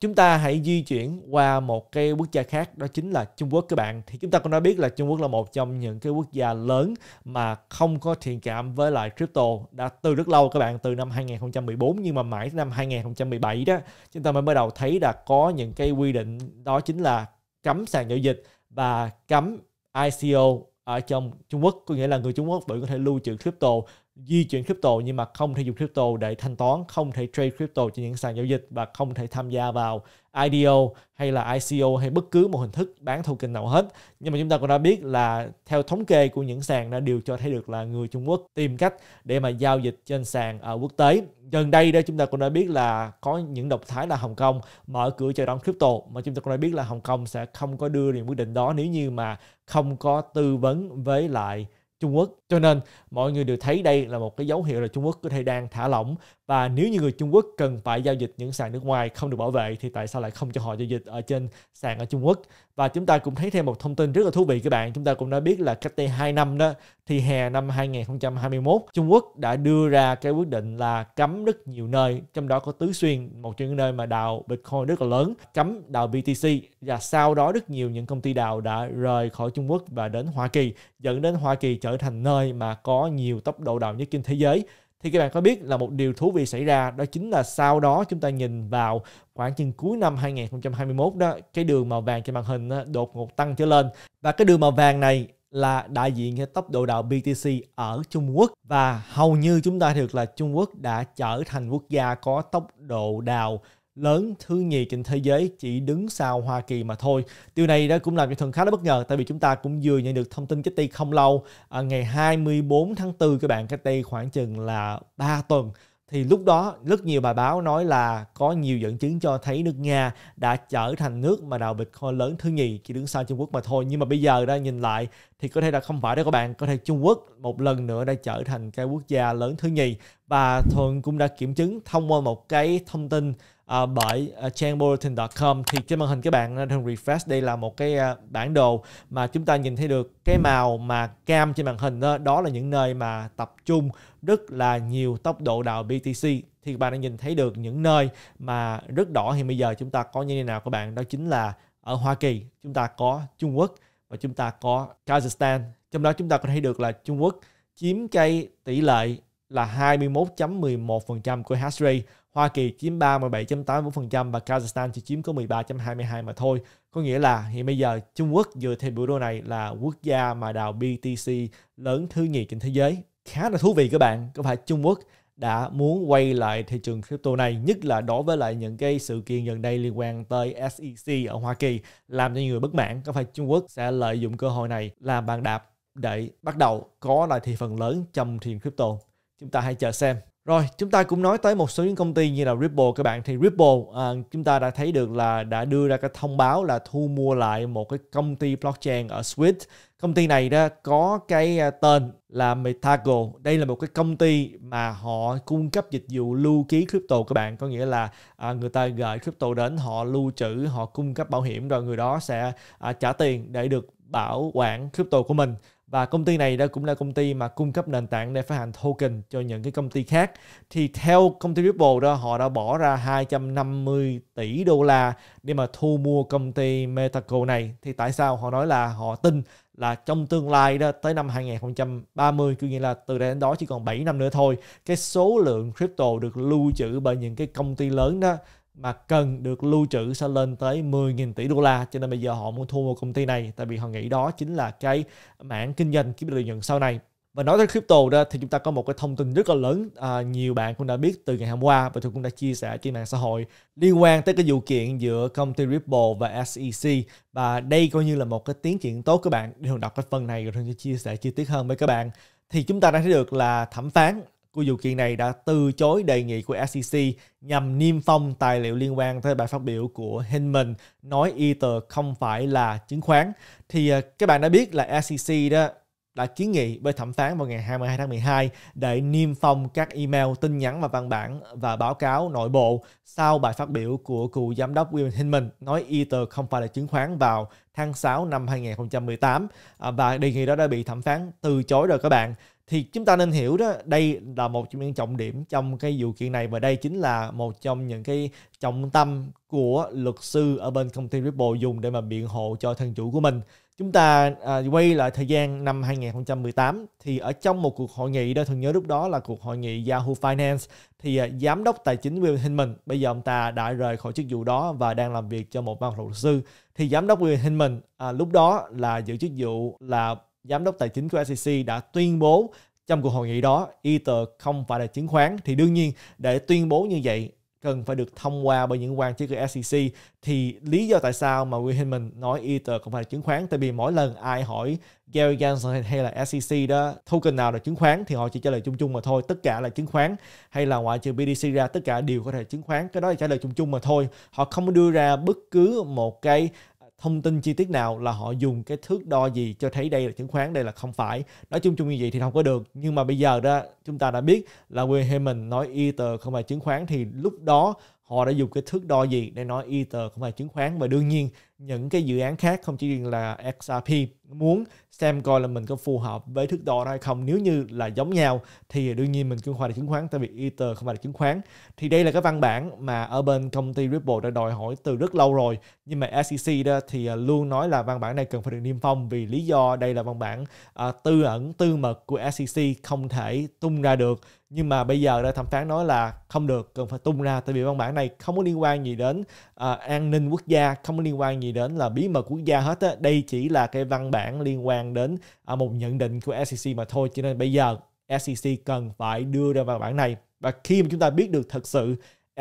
chúng ta hãy di chuyển qua một cái quốc gia khác đó chính là Trung Quốc các bạn thì chúng ta cũng đã biết là Trung Quốc là một trong những cái quốc gia lớn mà không có thiện cảm với lại crypto đã từ rất lâu các bạn từ năm 2014 nhưng mà mãi năm 2017 đó chúng ta mới bắt đầu thấy đã có những cái quy định đó chính là cấm sàn giao dịch và cấm ICO ở trong Trung Quốc có nghĩa là người Trung Quốc vẫn có thể lưu trữ crypto di chuyển crypto nhưng mà không thể dùng crypto để thanh toán, không thể trade crypto trên những sàn giao dịch và không thể tham gia vào IDO hay là ICO hay bất cứ một hình thức bán token nào hết. Nhưng mà chúng ta cũng đã biết là theo thống kê của những sàn đã đều cho thấy được là người Trung Quốc tìm cách để mà giao dịch trên sàn ở quốc tế. Gần đây đây chúng ta cũng đã biết là có những động thái là Hồng Kông mở cửa chào đón crypto mà chúng ta cũng đã biết là Hồng Kông sẽ không có đưa những quyết định đó nếu như mà không có tư vấn với lại Trung Quốc. Cho nên mọi người đều thấy đây là một cái dấu hiệu là Trung Quốc có thể đang thả lỏng và nếu như người Trung Quốc cần phải giao dịch những sàn nước ngoài không được bảo vệ thì tại sao lại không cho họ giao dịch ở trên sàn ở Trung Quốc? và chúng ta cũng thấy thêm một thông tin rất là thú vị các bạn chúng ta cũng đã biết là cách đây 2 năm đó thì hè năm 2021 Trung Quốc đã đưa ra cái quyết định là cấm rất nhiều nơi trong đó có Tứ Xuyên một trong những nơi mà đào Bitcoin rất là lớn cấm đào BTC và sau đó rất nhiều những công ty đào đã rời khỏi Trung Quốc và đến Hoa Kỳ dẫn đến Hoa Kỳ trở thành nơi mà có nhiều tốc độ đào nhất trên thế giới thì các bạn có biết là một điều thú vị xảy ra đó chính là sau đó chúng ta nhìn vào khoảng chừng cuối năm 2021 đó cái đường màu vàng trên màn hình đó, đột ngột tăng trở lên và cái đường màu vàng này là đại diện cho tốc độ đạo BTC ở Trung Quốc và hầu như chúng ta được là Trung Quốc đã trở thành quốc gia có tốc độ đào lớn thứ nhì trên thế giới chỉ đứng sau Hoa Kỳ mà thôi. Điều này đã cũng làm cho Thuần khá là bất ngờ tại vì chúng ta cũng vừa nhận được thông tin cách đây không lâu à, ngày 24 tháng 4 các bạn cách đây khoảng chừng là 3 tuần thì lúc đó rất nhiều bài báo nói là có nhiều dẫn chứng cho thấy nước Nga đã trở thành nước mà đào Bitcoin lớn thứ nhì chỉ đứng sau Trung Quốc mà thôi. Nhưng mà bây giờ ra nhìn lại thì có thể là không phải đó các bạn. Có thể Trung Quốc một lần nữa đã trở thành cái quốc gia lớn thứ nhì và Thuận cũng đã kiểm chứng thông qua một cái thông tin à, bởi à, com thì trên màn hình các bạn đang ờ, refresh đây là một cái à, bản đồ mà chúng ta nhìn thấy được cái màu mà cam trên màn hình đó, đó là những nơi mà tập trung rất là nhiều tốc độ đào BTC thì các bạn đã nhìn thấy được những nơi mà rất đỏ thì bây giờ chúng ta có như thế nào các bạn đó chính là ở Hoa Kỳ chúng ta có Trung Quốc và chúng ta có Kazakhstan trong đó chúng ta có thấy được là Trung Quốc chiếm cái tỷ lệ là 21.11% của hash rate Hoa Kỳ chiếm 37.84% và Kazakhstan chỉ chiếm có 13.22 mà thôi. Có nghĩa là hiện bây giờ Trung Quốc dựa theo biểu đồ này là quốc gia mà đào BTC lớn thứ nhì trên thế giới. Khá là thú vị các bạn, có phải Trung Quốc đã muốn quay lại thị trường crypto này nhất là đối với lại những cái sự kiện gần đây liên quan tới SEC ở Hoa Kỳ làm cho người bất mãn có phải Trung Quốc sẽ lợi dụng cơ hội này làm bàn đạp để bắt đầu có lại thị phần lớn trong thị trường crypto chúng ta hãy chờ xem rồi, chúng ta cũng nói tới một số những công ty như là Ripple các bạn thì Ripple à, chúng ta đã thấy được là đã đưa ra cái thông báo là thu mua lại một cái công ty blockchain ở Swift. Công ty này đó có cái à, tên là Metago. Đây là một cái công ty mà họ cung cấp dịch vụ lưu ký crypto các bạn, có nghĩa là à, người ta gửi crypto đến, họ lưu trữ, họ cung cấp bảo hiểm rồi người đó sẽ à, trả tiền để được bảo quản crypto của mình và công ty này đó cũng là công ty mà cung cấp nền tảng để phát hành token cho những cái công ty khác thì theo công ty Ripple đó họ đã bỏ ra 250 tỷ đô la để mà thu mua công ty Metaco này thì tại sao họ nói là họ tin là trong tương lai đó tới năm 2030 cứ nghĩa là từ đây đến đó chỉ còn 7 năm nữa thôi cái số lượng crypto được lưu trữ bởi những cái công ty lớn đó mà cần được lưu trữ sẽ lên tới 10.000 tỷ đô la cho nên bây giờ họ muốn thu mua công ty này tại vì họ nghĩ đó chính là cái mảng kinh doanh kiếm lợi nhuận sau này và nói tới crypto đó thì chúng ta có một cái thông tin rất là lớn à, nhiều bạn cũng đã biết từ ngày hôm qua và tôi cũng đã chia sẻ trên mạng xã hội liên quan tới cái vụ kiện giữa công ty Ripple và SEC và đây coi như là một cái tiến triển tốt các bạn để đọc cái phần này rồi tôi sẽ chia sẻ chi tiết hơn với các bạn thì chúng ta đang thấy được là thẩm phán của vụ kiện này đã từ chối đề nghị của SEC nhằm niêm phong tài liệu liên quan tới bài phát biểu của Hinman nói Ether không phải là chứng khoán. Thì à, các bạn đã biết là SEC đó đã kiến nghị với thẩm phán vào ngày 22 tháng 12 để niêm phong các email, tin nhắn và văn bản và báo cáo nội bộ sau bài phát biểu của cựu giám đốc William Hinman nói Ether không phải là chứng khoán vào tháng 6 năm 2018 à, và đề nghị đó đã bị thẩm phán từ chối rồi các bạn thì chúng ta nên hiểu đó đây là một trong những trọng điểm trong cái vụ kiện này và đây chính là một trong những cái trọng tâm của luật sư ở bên công ty Ripple dùng để mà biện hộ cho thân chủ của mình chúng ta à, quay lại thời gian năm 2018 thì ở trong một cuộc hội nghị đó thường nhớ lúc đó là cuộc hội nghị Yahoo Finance thì à, giám đốc tài chính Will Hinman bây giờ ông ta đã rời khỏi chức vụ đó và đang làm việc cho một văn luật sư thì giám đốc Will Hinman à, lúc đó là giữ chức vụ là giám đốc tài chính của SEC đã tuyên bố trong cuộc hội nghị đó Ether không phải là chứng khoán thì đương nhiên để tuyên bố như vậy cần phải được thông qua bởi những quan chức của SEC thì lý do tại sao mà Will Hinman nói Ether không phải là chứng khoán tại vì mỗi lần ai hỏi Gary Gensler hay là SEC đó token nào là chứng khoán thì họ chỉ trả lời chung chung mà thôi tất cả là chứng khoán hay là ngoại trừ BDC ra tất cả đều có thể là chứng khoán cái đó là trả lời chung chung mà thôi họ không đưa ra bất cứ một cái thông tin chi tiết nào là họ dùng cái thước đo gì cho thấy đây là chứng khoán đây là không phải nói chung chung như vậy thì không có được nhưng mà bây giờ đó chúng ta đã biết là William Heyman nói Ether không phải chứng khoán thì lúc đó họ đã dùng cái thước đo gì để nói Ether không phải chứng khoán và đương nhiên những cái dự án khác không chỉ riêng là XRP muốn xem coi là mình có phù hợp với thước đo đó hay không nếu như là giống nhau thì đương nhiên mình cũng khoa là chứng khoán tại vì Ether không phải là chứng khoán thì đây là cái văn bản mà ở bên công ty Ripple đã đòi hỏi từ rất lâu rồi nhưng mà SEC đó thì à, luôn nói là văn bản này cần phải được niêm phong vì lý do đây là văn bản à, tư ẩn tư mật của SEC không thể tung ra được nhưng mà bây giờ đây thẩm phán nói là không được cần phải tung ra tại vì văn bản này không có liên quan gì đến à, an ninh quốc gia không có liên quan gì đến là bí mật quốc gia hết á đây chỉ là cái văn bản liên quan đến à, một nhận định của SEC mà thôi cho nên bây giờ SEC cần phải đưa ra văn bản này và khi mà chúng ta biết được thật sự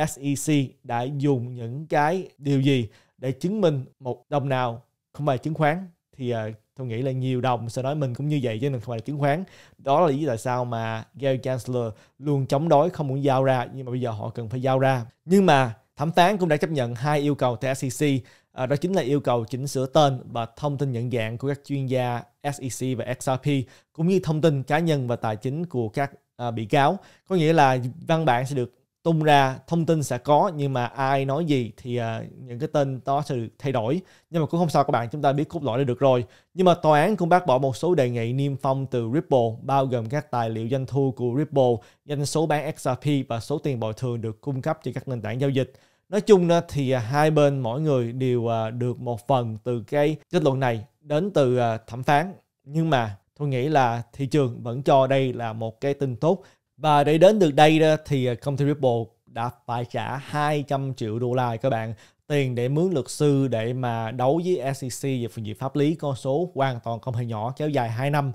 SEC đã dùng những cái điều gì để chứng minh một đồng nào không phải chứng khoán thì uh, tôi nghĩ là nhiều đồng sẽ nói mình cũng như vậy chứ mình không phải là chứng khoán đó là lý do tại sao mà Gary Gensler luôn chống đối không muốn giao ra nhưng mà bây giờ họ cần phải giao ra nhưng mà thẩm phán cũng đã chấp nhận hai yêu cầu từ SEC à, đó chính là yêu cầu chỉnh sửa tên và thông tin nhận dạng của các chuyên gia SEC và XRP cũng như thông tin cá nhân và tài chính của các à, bị cáo có nghĩa là văn bản sẽ được tung ra thông tin sẽ có nhưng mà ai nói gì thì uh, những cái tên đó sẽ được thay đổi nhưng mà cũng không sao các bạn chúng ta biết cốt lõi đã được rồi nhưng mà tòa án cũng bác bỏ một số đề nghị niêm phong từ Ripple bao gồm các tài liệu doanh thu của Ripple doanh số bán XRP và số tiền bồi thường được cung cấp cho các nền tảng giao dịch nói chung đó thì uh, hai bên mỗi người đều uh, được một phần từ cái kết luận này đến từ uh, thẩm phán nhưng mà tôi nghĩ là thị trường vẫn cho đây là một cái tin tốt và để đến được đây đó, thì à, công ty Ripple đã phải trả 200 triệu đô la các bạn tiền để mướn luật sư để mà đấu với SEC về phần diện pháp lý con số hoàn toàn không hề nhỏ kéo dài 2 năm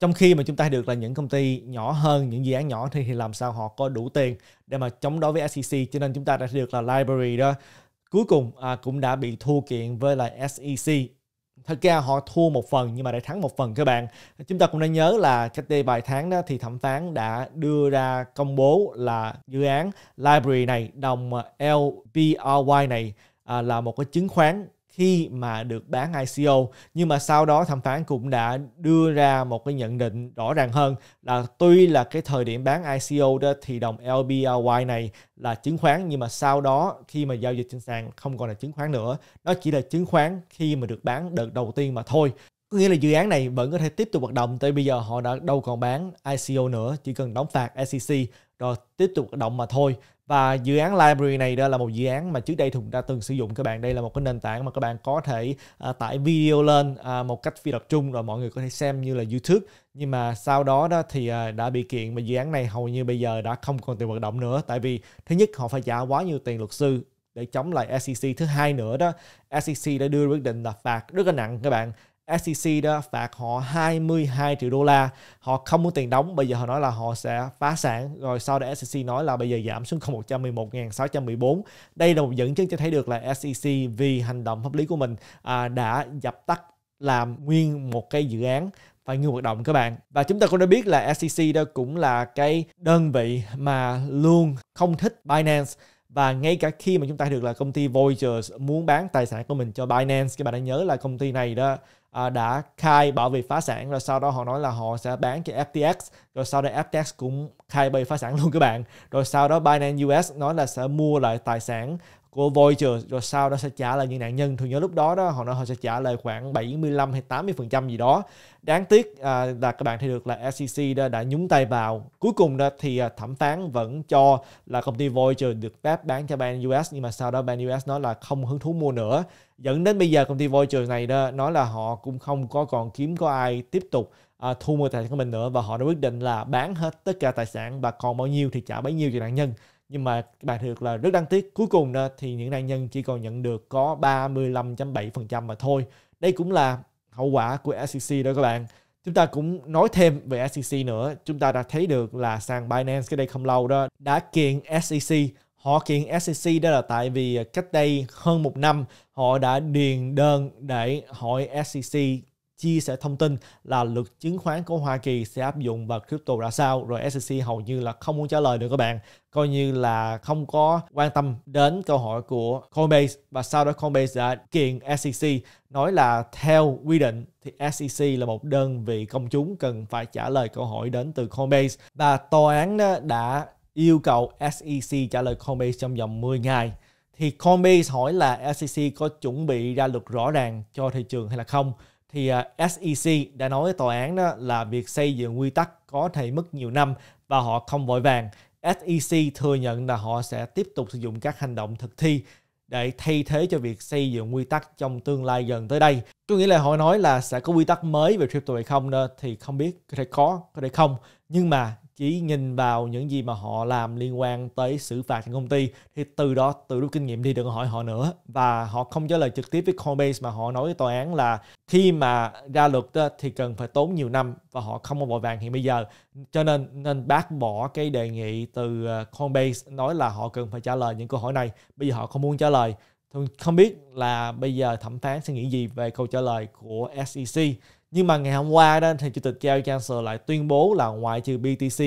trong khi mà chúng ta được là những công ty nhỏ hơn những dự án nhỏ thì, thì làm sao họ có đủ tiền để mà chống đối với SEC cho nên chúng ta đã được là library đó cuối cùng à, cũng đã bị thua kiện với lại SEC thật ra họ thua một phần nhưng mà đã thắng một phần các bạn chúng ta cũng đã nhớ là cách đây vài tháng đó thì thẩm phán đã đưa ra công bố là dự án library này đồng LBRY này à, là một cái chứng khoán khi mà được bán ICO nhưng mà sau đó thẩm phán cũng đã đưa ra một cái nhận định rõ ràng hơn là tuy là cái thời điểm bán ICO đó thì đồng LBRY này là chứng khoán nhưng mà sau đó khi mà giao dịch trên sàn không còn là chứng khoán nữa nó chỉ là chứng khoán khi mà được bán đợt đầu tiên mà thôi có nghĩa là dự án này vẫn có thể tiếp tục hoạt động tới bây giờ họ đã đâu còn bán ICO nữa chỉ cần đóng phạt SEC rồi tiếp tục hoạt động mà thôi và dự án library này đó là một dự án mà trước đây thùng ta từng sử dụng các bạn đây là một cái nền tảng mà các bạn có thể uh, tải video lên uh, một cách phi tập trung rồi mọi người có thể xem như là youtube nhưng mà sau đó đó thì uh, đã bị kiện mà dự án này hầu như bây giờ đã không còn tiền hoạt động nữa tại vì thứ nhất họ phải trả quá nhiều tiền luật sư để chống lại SEC thứ hai nữa đó SEC đã đưa quyết định là phạt rất là nặng các bạn SEC đó phạt họ 22 triệu đô la họ không muốn tiền đóng bây giờ họ nói là họ sẽ phá sản rồi sau đó SEC nói là bây giờ giảm xuống 111.614 đây là một dẫn chứng cho thấy được là SEC vì hành động pháp lý của mình à, đã dập tắt làm nguyên một cái dự án phải ngưng hoạt động các bạn và chúng ta cũng đã biết là SEC đó cũng là cái đơn vị mà luôn không thích Binance và ngay cả khi mà chúng ta được là công ty Voyager muốn bán tài sản của mình cho Binance các bạn đã nhớ là công ty này đó À, đã khai bảo vệ phá sản rồi sau đó họ nói là họ sẽ bán cho FTX rồi sau đó FTX cũng khai bay phá sản luôn các bạn rồi sau đó Binance US nói là sẽ mua lại tài sản của Voyager rồi sau đó sẽ trả lại những nạn nhân thường nhớ lúc đó đó họ nói họ sẽ trả lại khoảng 75 hay 80 phần trăm gì đó đáng tiếc à, là các bạn thấy được là SEC đã, đã nhúng tay vào cuối cùng đó thì à, thẩm phán vẫn cho là công ty Voyager được phép bán cho Ban US nhưng mà sau đó Ban US nói là không hứng thú mua nữa dẫn đến bây giờ công ty Voyager này đó nói là họ cũng không có còn kiếm có ai tiếp tục à, thu mua tài sản của mình nữa và họ đã quyết định là bán hết tất cả tài sản và còn bao nhiêu thì trả bấy nhiêu cho nạn nhân nhưng mà các bạn thiệt là rất đáng tiếc cuối cùng đó, thì những nạn nhân chỉ còn nhận được có 35.7% mà thôi đây cũng là hậu quả của SEC đó các bạn chúng ta cũng nói thêm về SEC nữa chúng ta đã thấy được là sàn Binance cái đây không lâu đó đã kiện SEC họ kiện SEC đó là tại vì cách đây hơn một năm họ đã điền đơn để hỏi SEC chia sẻ thông tin là luật chứng khoán của Hoa Kỳ sẽ áp dụng vào crypto ra sao rồi SEC hầu như là không muốn trả lời được các bạn coi như là không có quan tâm đến câu hỏi của Coinbase và sau đó Coinbase đã kiện SEC nói là theo quy định thì SEC là một đơn vị công chúng cần phải trả lời câu hỏi đến từ Coinbase và tòa án đã yêu cầu SEC trả lời Coinbase trong vòng 10 ngày thì Coinbase hỏi là SEC có chuẩn bị ra luật rõ ràng cho thị trường hay là không thì à, SEC đã nói với tòa án đó là việc xây dựng quy tắc có thể mất nhiều năm và họ không vội vàng. SEC thừa nhận là họ sẽ tiếp tục sử dụng các hành động thực thi để thay thế cho việc xây dựng quy tắc trong tương lai gần tới đây. Tôi nghĩ là họ nói là sẽ có quy tắc mới về crypto hay không đó, thì không biết có thể có, có thể không. Nhưng mà chỉ nhìn vào những gì mà họ làm liên quan tới xử phạt trong công ty thì từ đó từ rút kinh nghiệm đi đừng hỏi họ nữa và họ không trả lời trực tiếp với Coinbase mà họ nói với tòa án là khi mà ra luật đó, thì cần phải tốn nhiều năm và họ không có vội vàng hiện bây giờ cho nên nên bác bỏ cái đề nghị từ ờ, Coinbase nói là họ cần phải trả lời những câu hỏi này bây giờ họ không muốn trả lời tôi không biết là bây giờ thẩm phán sẽ nghĩ gì về câu trả lời của SEC nhưng mà ngày hôm qua đó thì chủ tịch Gary Gensler lại tuyên bố là ngoại trừ BTC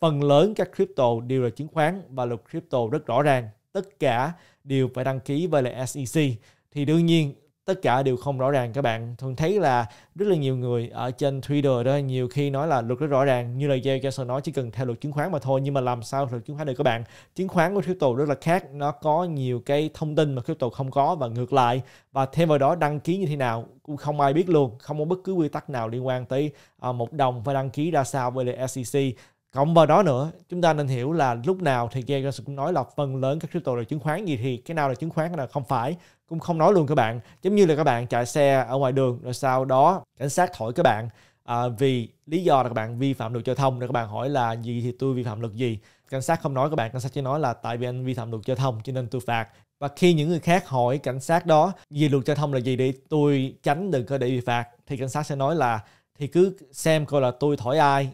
phần lớn các crypto đều là chứng khoán và luật crypto rất rõ ràng tất cả đều phải đăng ký với lại SEC thì đương nhiên tất cả đều không rõ ràng các bạn thường thấy là rất là nhiều người ở trên Twitter đó nhiều khi nói là luật rất rõ ràng như là Jay Kessler nói chỉ cần theo luật chứng khoán mà thôi nhưng mà làm sao luật chứng khoán được các bạn chứng khoán của crypto rất là khác nó có nhiều cái thông tin mà crypto không có và ngược lại và thêm vào đó đăng ký như thế nào cũng không ai biết luôn không có bất cứ quy tắc nào liên quan tới ờ, một đồng phải đăng ký ra sao với lại SEC cộng vào đó nữa chúng ta nên hiểu là lúc nào thì Gary cũng nói là phần lớn các crypto là chứng khoán gì thì cái nào là chứng khoán cái nào không phải cũng không nói luôn các bạn giống như là các bạn chạy xe ở ngoài đường rồi sau đó cảnh sát thổi các bạn à, vì lý do là các bạn vi phạm luật giao thông rồi các bạn hỏi là gì thì tôi vi phạm luật gì cảnh sát không nói các bạn cảnh sát chỉ nói là tại vì anh vi phạm luật giao thông cho nên tôi phạt và khi những người khác hỏi cảnh sát đó gì luật giao thông là gì để tôi tránh đừng có để bị phạt thì cảnh sát sẽ nói là thì cứ xem coi là tôi thổi ai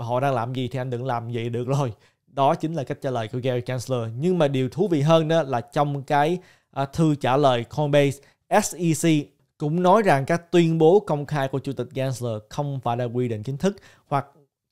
mà họ đang làm gì thì anh đừng làm vậy được rồi đó chính là cách trả lời của Gary Chancellor nhưng mà điều thú vị hơn đó là trong cái à, thư trả lời Coinbase SEC cũng nói rằng các tuyên bố công khai của chủ tịch Gensler không phải là quy định chính thức hoặc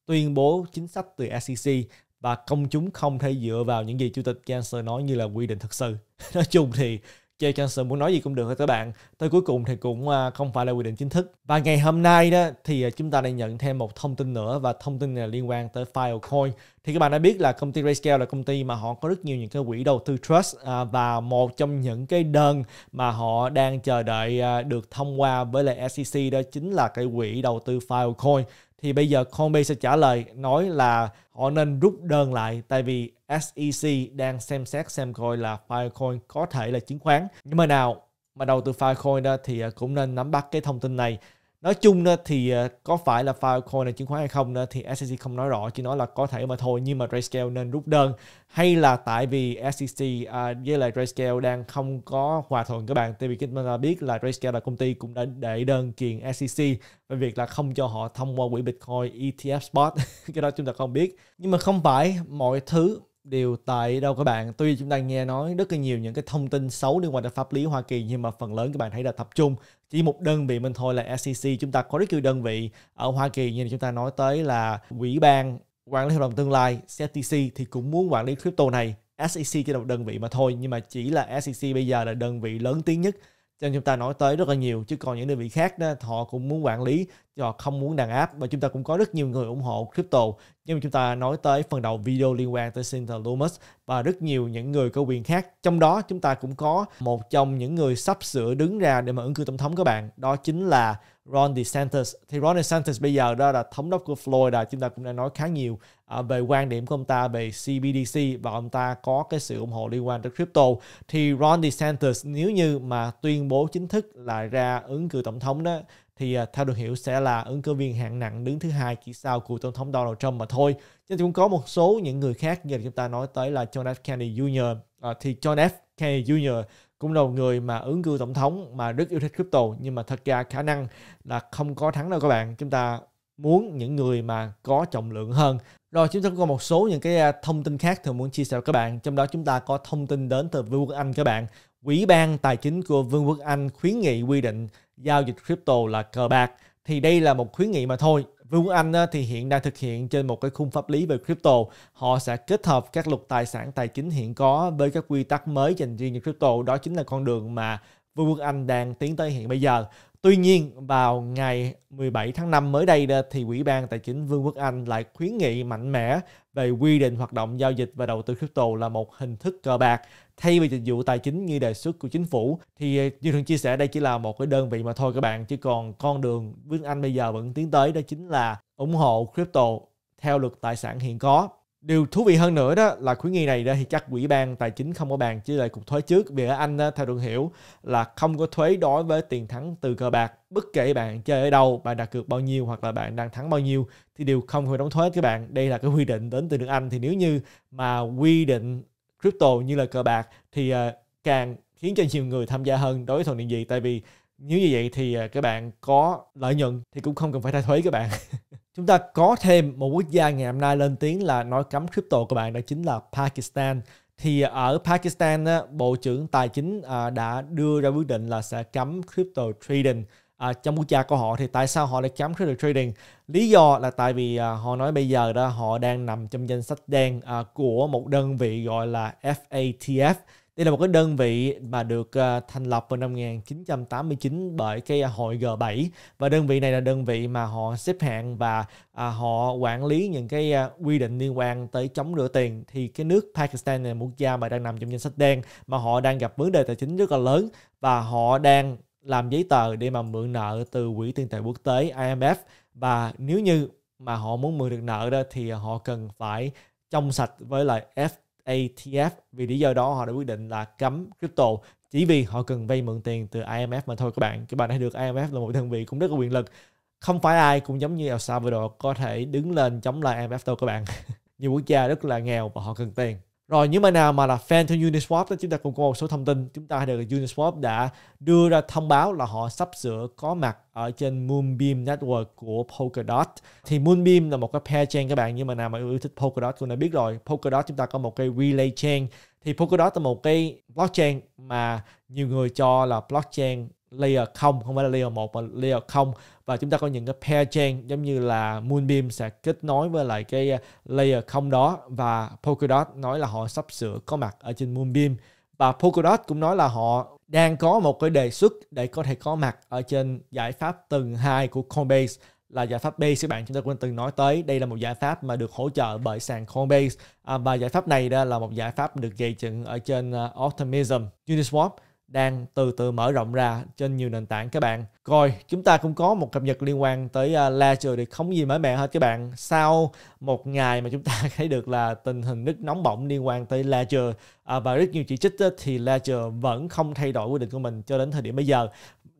tuyên bố chính sách từ SEC và công chúng không thể dựa vào những gì chủ tịch Gensler nói như là quy định thực sự nói chung thì Jay Johnson muốn nói gì cũng được các bạn tới cuối cùng thì cũng à, không phải là quy định chính thức và ngày hôm nay đó thì à, chúng ta đang nhận thêm một thông tin nữa và thông tin này liên quan tới Filecoin thì các bạn đã biết là công ty RayScale là công ty mà họ có rất nhiều những cái quỹ đầu tư trust à, và một trong những cái đơn mà họ đang chờ đợi được thông qua với lại SEC đó chính là cái quỹ đầu tư Filecoin thì bây giờ Coinbase sẽ trả lời nói là họ nên rút đơn lại tại vì SEC đang xem xét xem coi là Filecoin có thể là chứng khoán. Nhưng mà nào mà đầu tư Filecoin đó thì à, cũng nên nắm bắt cái thông tin này nói chung thì ờ, có phải là Filecoin là chứng khoán hay không thì SEC không nói rõ chỉ nói là có thể mà thôi nhưng mà Grayscale nên rút đơn hay là tại vì SEC à, với lại Grayscale đang không có hòa thuận các bạn tại vì chúng ta biết là Grayscale là công ty cũng đã đệ đơn kiện SEC về việc là không cho họ thông qua quỹ Bitcoin ETF spot cái đó chúng ta không biết nhưng mà không phải mọi thứ điều tại đâu các bạn tuy chúng ta nghe nói rất là nhiều những cái thông tin xấu liên quan đến pháp lý Hoa Kỳ nhưng mà phần lớn các bạn thấy là tập trung chỉ một đơn vị mình thôi là SEC chúng ta có rất nhiều đơn vị ở Hoa Kỳ như chúng ta nói tới là quỹ ban quản lý hợp đồng tương lai CFTC thì cũng muốn quản lý crypto này SEC chỉ là một đơn vị mà thôi nhưng mà chỉ là SEC bây giờ là đơn vị lớn tiếng nhất cho nên chúng ta nói tới rất là nhiều chứ còn những đơn vị khác đó, họ cũng muốn quản lý do không muốn đàn áp và chúng ta cũng có rất nhiều người ủng hộ crypto nhưng mà chúng ta nói tới phần đầu video liên quan tới Cynthia Lumos và rất nhiều những người có quyền khác trong đó chúng ta cũng có một trong những người sắp sửa đứng ra để mà ứng cử tổng thống các bạn đó chính là Ron DeSantis thì Ron DeSantis bây giờ đó là thống đốc của Florida chúng ta cũng đã nói khá nhiều à, về quan điểm của ông ta về CBDC và ông ta có cái sự ủng hộ liên quan tới crypto thì Ron DeSantis nếu như mà tuyên bố chính thức là ra ứng cử tổng thống đó thì à, theo được hiểu sẽ là ứng cử viên hạng nặng đứng thứ hai chỉ sau cựu tổng thống Donald Trump mà thôi. Chứ cũng có một số những người khác như chúng ta nói tới là John F. Kennedy Jr. À, thì John F. Kennedy Jr. cũng là một người mà ứng cử tổng thống mà rất yêu thích crypto nhưng mà thật ra khả năng là không có thắng đâu các bạn. Chúng ta muốn những người mà có trọng lượng hơn. Rồi chúng ta có một số những cái à, thông tin khác thường muốn chia sẻ với các bạn. Trong đó chúng ta có thông tin đến từ Vương quốc Anh các bạn. Quỹ ban tài chính của Vương quốc Anh khuyến nghị quy định giao dịch crypto là cờ bạc thì đây là một khuyến nghị mà thôi. Vương Anh thì hiện đang thực hiện trên một cái khung pháp lý về crypto. Họ sẽ kết hợp các luật tài sản tài chính hiện có với các quy tắc mới dành riêng cho crypto. Đó chính là con đường mà Vương Anh đang tiến tới hiện bây giờ. Tuy nhiên, vào ngày 17 tháng 5 mới đây thì Ủy ban Tài chính Vương quốc Anh lại khuyến nghị mạnh mẽ về quy định hoạt động giao dịch và đầu tư crypto là một hình thức cờ bạc thay vì dịch vụ tài chính như đề xuất của chính phủ thì à, như thường chia sẻ đây chỉ là một cái đơn vị mà thôi các bạn chứ còn con đường Vương Anh bây giờ vẫn tiến tới đó chính là ủng hộ crypto theo luật tài sản hiện có Điều thú vị hơn nữa đó là khuyến nghị này đó thì chắc quỹ ban tài chính không có bàn chứ lại cục thuế trước vì ở Anh đó, theo đường hiểu là không có thuế đối với tiền thắng từ cờ bạc bất kể bạn chơi ở đâu bạn đặt cược bao nhiêu hoặc là bạn đang thắng bao nhiêu thì đều không phải đóng thuế các bạn đây là cái quy định đến từ nước Anh thì nếu như mà quy định crypto như là cờ bạc thì ờ, càng khiến cho nhiều người tham gia hơn đối với thuận điện gì tại vì nếu như vậy thì ờ, các bạn có lợi nhuận thì cũng không cần phải thay thuế các bạn chúng ta có thêm một quốc gia ngày hôm nay lên tiếng là nói cấm crypto của bạn đó chính là Pakistan thì ở Pakistan bộ trưởng tài chính à, đã đưa ra quyết định là sẽ cấm crypto trading à, trong quốc gia của họ thì tại sao họ lại cấm crypto trading lý do là tại vì à, họ nói bây giờ đó họ đang nằm trong danh sách đen à, của một đơn vị gọi là FATF đây là một cái đơn vị mà được ờ, thành lập vào năm 1989 bởi cái ờ, hội G7 và đơn vị này là đơn vị mà họ xếp hạng và à, họ quản lý những cái ờ, quy định liên quan tới chống rửa tiền thì cái nước Pakistan là một quốc gia mà đang nằm trong danh sách đen mà họ đang gặp vấn đề tài chính rất là lớn và họ đang làm giấy tờ để mà mượn nợ từ quỹ tiền tệ quốc tế IMF và nếu như mà họ muốn mượn được nợ đó thì họ cần phải trong sạch với lại F ATF vì lý do đó họ đã quyết định là cấm crypto chỉ vì họ cần vay mượn tiền từ IMF mà thôi các bạn các bạn thấy được IMF là một đơn vị cũng rất là quyền lực không phải ai cũng giống như El Salvador có thể đứng lên chống lại IMF đâu các bạn nhiều quốc gia rất là nghèo và họ cần tiền rồi nhưng mà nào mà là fan của Uniswap thì chúng ta cũng có một số thông tin chúng ta được Uniswap đã đưa ra thông báo là họ sắp sửa có mặt ở trên Moonbeam Network của Polkadot. Thì Moonbeam là một cái pair chain các bạn nhưng mà nào mà yêu thích Polkadot cũng đã biết rồi. Polkadot chúng ta có một cái relay chain thì Polkadot là một cái blockchain mà nhiều người cho là blockchain layer 0 không phải là layer 1 mà layer 0 và chúng ta có những cái pair chain giống như là Moonbeam sẽ kết nối với lại cái ờ, layer 0 đó và Polkadot nói là họ sắp sửa có mặt ở trên Moonbeam và Polkadot cũng nói là họ đang có một cái đề xuất để có thể có mặt ở trên giải pháp tầng 2 của Coinbase là giải pháp base các bạn chúng ta quên từng nói tới đây là một giải pháp mà được hỗ trợ bởi sàn Coinbase à, và giải pháp này đó là một giải pháp được gây dựng ở trên uh, Optimism Uniswap đang từ từ mở rộng ra trên nhiều nền tảng các bạn. Rồi, chúng ta cũng có một cập nhật liên quan tới à, Ledger thì không gì mới mẻ hết các bạn. Sau một ngày mà chúng ta thấy được là tình hình nước nóng bỏng liên quan tới Ledger à, và rất nhiều chỉ trích thì Ledger vẫn không thay đổi quyết định của mình cho đến thời điểm bây giờ.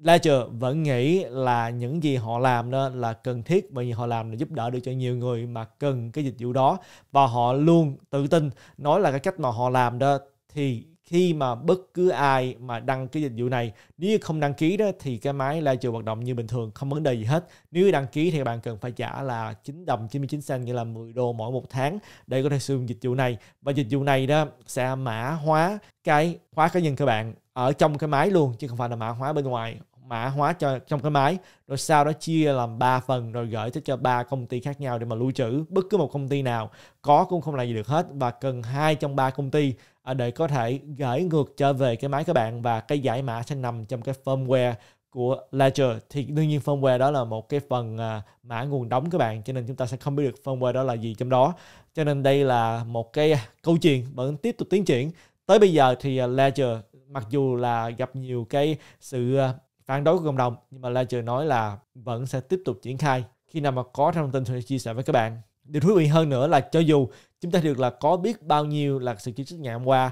Ledger vẫn nghĩ là những gì họ làm đó là cần thiết bởi vì họ làm là giúp đỡ được cho nhiều người mà cần cái dịch vụ đó và họ luôn tự tin nói là cái cách mà họ làm đó thì khi mà bất cứ ai mà đăng cái dịch vụ này nếu không đăng ký đó thì cái máy live stream hoạt động như bình thường không vấn đề gì hết nếu đăng ký thì bạn cần phải trả là 9 đồng 99 cent nghĩa là 10 đô mỗi một tháng để có thể sử dụng dịch vụ này và dịch vụ này đó sẽ mã hóa cái khóa cá nhân của bạn ở trong cái máy luôn chứ không phải là mã hóa bên ngoài mã hóa cho trong cái máy rồi sau đó chia làm 3 phần rồi gửi tới cho ba công ty khác nhau để mà lưu trữ bất cứ một công ty nào có cũng không làm gì được hết và cần hai trong ba công ty à, để có thể gửi ngược trở về cái máy các bạn và cái giải mã sẽ nằm trong cái firmware của Ledger thì đương nhiên firmware đó là một cái phần à, mã nguồn đóng các bạn cho nên chúng ta sẽ không biết được firmware đó là gì trong đó cho nên đây là một cái câu chuyện vẫn tiếp tục tiến triển tới bây giờ thì à, Ledger mặc dù là gặp nhiều cái sự à, phản đối của cộng đồng nhưng mà Ledger nói là vẫn sẽ tiếp tục triển khai khi nào mà có thông tin sẽ chia sẻ với các bạn điều thú vị hơn nữa là cho dù chúng ta được là có biết bao nhiêu là sự chỉ trích ngày hôm qua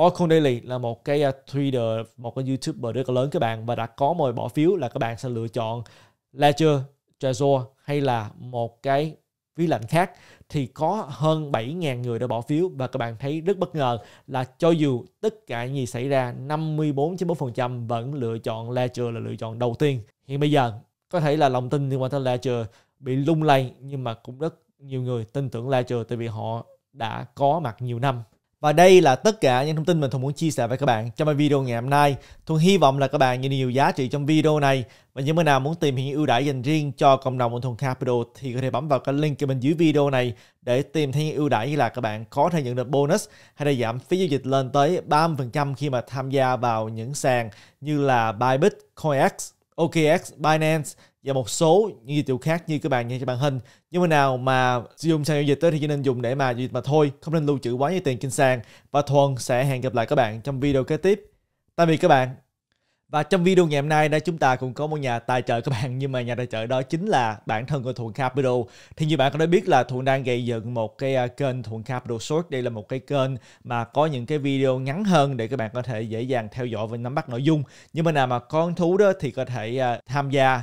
Oracle Daily là một cái à, Twitter, một cái YouTuber rất là lớn các bạn và đã có mời bỏ phiếu là các bạn sẽ lựa chọn Ledger, Trezor hay là một cái phiếu lệnh khác thì có hơn 7.000 người đã bỏ phiếu và các bạn thấy rất bất ngờ là cho dù tất cả gì xảy ra 54.4% vẫn lựa chọn Ledger là lựa chọn đầu tiên. Hiện bây giờ có thể là lòng tin liên quan tới Ledger bị lung lay nhưng mà cũng rất nhiều người tin tưởng Ledger tại vì họ đã có mặt nhiều năm và đây là tất cả những thông tin mình Thuận muốn chia sẻ với các bạn trong video ngày hôm nay. Thuận hy vọng là các bạn nhận được nhiều giá trị trong video này. Và những người nào muốn tìm hiểu ưu đãi dành riêng cho cộng đồng của Thuận Capital thì có thể bấm vào cái link ở bên dưới video này để tìm thấy những ưu đãi như là các bạn có thể nhận được bonus hay là giảm phí giao dịch lên tới 30% khi mà tham gia vào những sàn như là Bybit, CoinX, OKX, Binance, và một số những dịch vụ khác như các bạn nghe trên màn hình nhưng mà nào mà sử dụng sàn giao dịch tới thì chỉ nên dùng để mà giao dịch mà thôi không nên lưu trữ quá nhiều tiền trên sàn và thuần sẽ hẹn gặp lại các bạn trong video kế tiếp tạm biệt các bạn và trong video ngày hôm nay đây chúng ta cũng có một nhà tài trợ các bạn nhưng mà nhà tài trợ đó chính là bản thân của Thuận Capital. Thì như bạn có đã biết là Thuận đang gây dựng một cái à, kênh Thuận Capital Short. Đây là một cái kênh mà có những cái video ngắn hơn để các bạn có thể dễ dàng theo dõi và nắm bắt nội dung. Nhưng mà nào mà con thú đó thì có thể à, tham gia